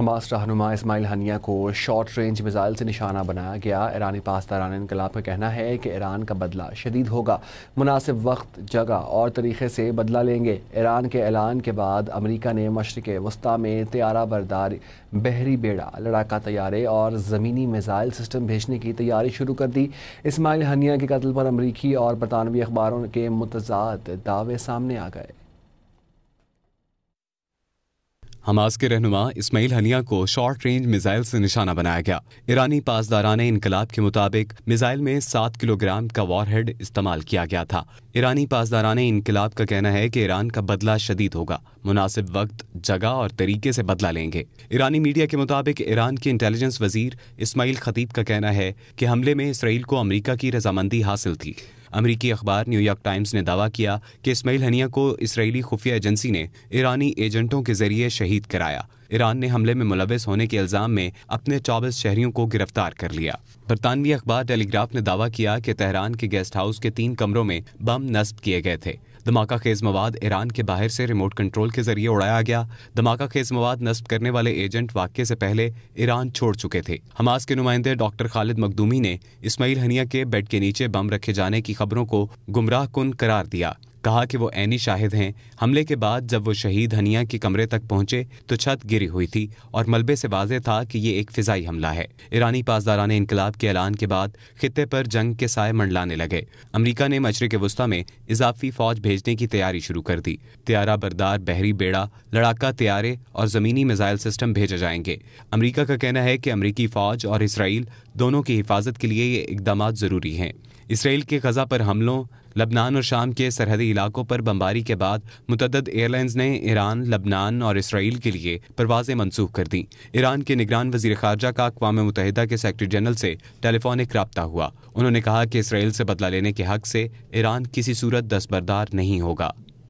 Hamas रहनुमा Ismail Haniyeh को short range missile से निशाना बनाया गया ईरानी पासदारान इनकलाब का कहना है कि ईरान का बदला शदीद होगा मुनासिब वक्त जगह और तरीके से बदला लेंगे ईरान के ऐलान के बाद अमरीका ने मशरक वस्ती में तैयारा बरदार बहरी बेड़ा लड़ाका तैयारे और ज़मीनी मिज़ाइल सिस्टम भेजने की तैयारी शुरू कर दी इसमाइल हनिया के कत्ल पर अमरीकी और बरतानवी अखबारों के मुतजाद दावे सामने आ गए हमास के रहनुमा इसमाइल हनिया को शॉर्ट रेंज मिसाइल से निशाना बनाया गया ईरानी पासदारान इनकलाब के मुताबिक मिसाइल में सात किलोग्राम का वॉरहेड इस्तेमाल किया गया था ईरानी पासदारान इनकलाब का कहना है कि ईरान का बदला शदीद होगा मुनासिब वक्त जगह और तरीके से बदला लेंगे ईरानी मीडिया के मुताबिक ईरान के इंटेलिजेंस वजीर इसमाइल खतीब का कहना है कि हमले में इसराइल को अमरीका की रजामंदी हासिल थी अमरीकी अखबार न्यूयॉर्क टाइम्स ने दावा किया कि इसमाइल हनिया को इसराइली खुफिया एजेंसी ने ईरानी एजेंटों के जरिए शहीद कराया ईरान ने हमले में मुलविस होने के इल्जाम में अपने चौबीस शहरियों को गिरफ्तार कर लिया बरतानवी अखबार टेलीग्राफ ने दावा किया कि तेहरान के गेस्ट हाउस के तीन कमरों में बम नस्ब किए गए थे धमाका खेज मवाद ईरान के बाहर से रिमोट कंट्रोल के जरिए उड़ाया गया धमाका खेज मवाद नस्ब करने वाले एजेंट वाक्य से पहले ईरान छोड़ चुके थे हमास के नुमाइंदे डॉक्टर खालिद मखदूमी ने इसमाइल हनिया के बेड के नीचे बम रखे जाने की खबरों को गुमराह करार दिया कहा कि वो एनी शाहिद हैं हमले के बाद जब वो शहीद हनिया के कमरे तक पहुंचे तो छत गिरी हुई थी और मलबे से वाज था कि ये एक फिजाई हमला है ईरानी पासदारान इनकलाब के ऐलान के बाद खत्े पर जंग के साय मंडलाने लगे अमरीका ने के वस्ती में इजाफी फौज भेजने की तैयारी शुरू कर दी त्यारा बरदार बहरी बेड़ा लड़ाका त्यारे और जमीनी मिजाइल सिस्टम भेजे जाएंगे अमरीका का कहना है कि अमरीकी फौज और इसराइल दोनों की हिफाजत के लिए ये इकदाम जरूरी हैं इसराइल के गजा पर हमलों लबनान और शाम के सरहदी इलाकों पर बमबारी के बाद मुतद एयरलाइंस ने ईरान लबनान और इसराइल के लिए परवाजें मनसूख कर दी ईरान के निगरान वजीर खारजा का अकवा मुतहदा के सेक्रेटरी जनरल से टेलीफोनिक रबता हुआ उन्होंने कहा कि इसराइल से बदला लेने के हक से ईरान किसी सूरत दस्तबरदार नहीं होगा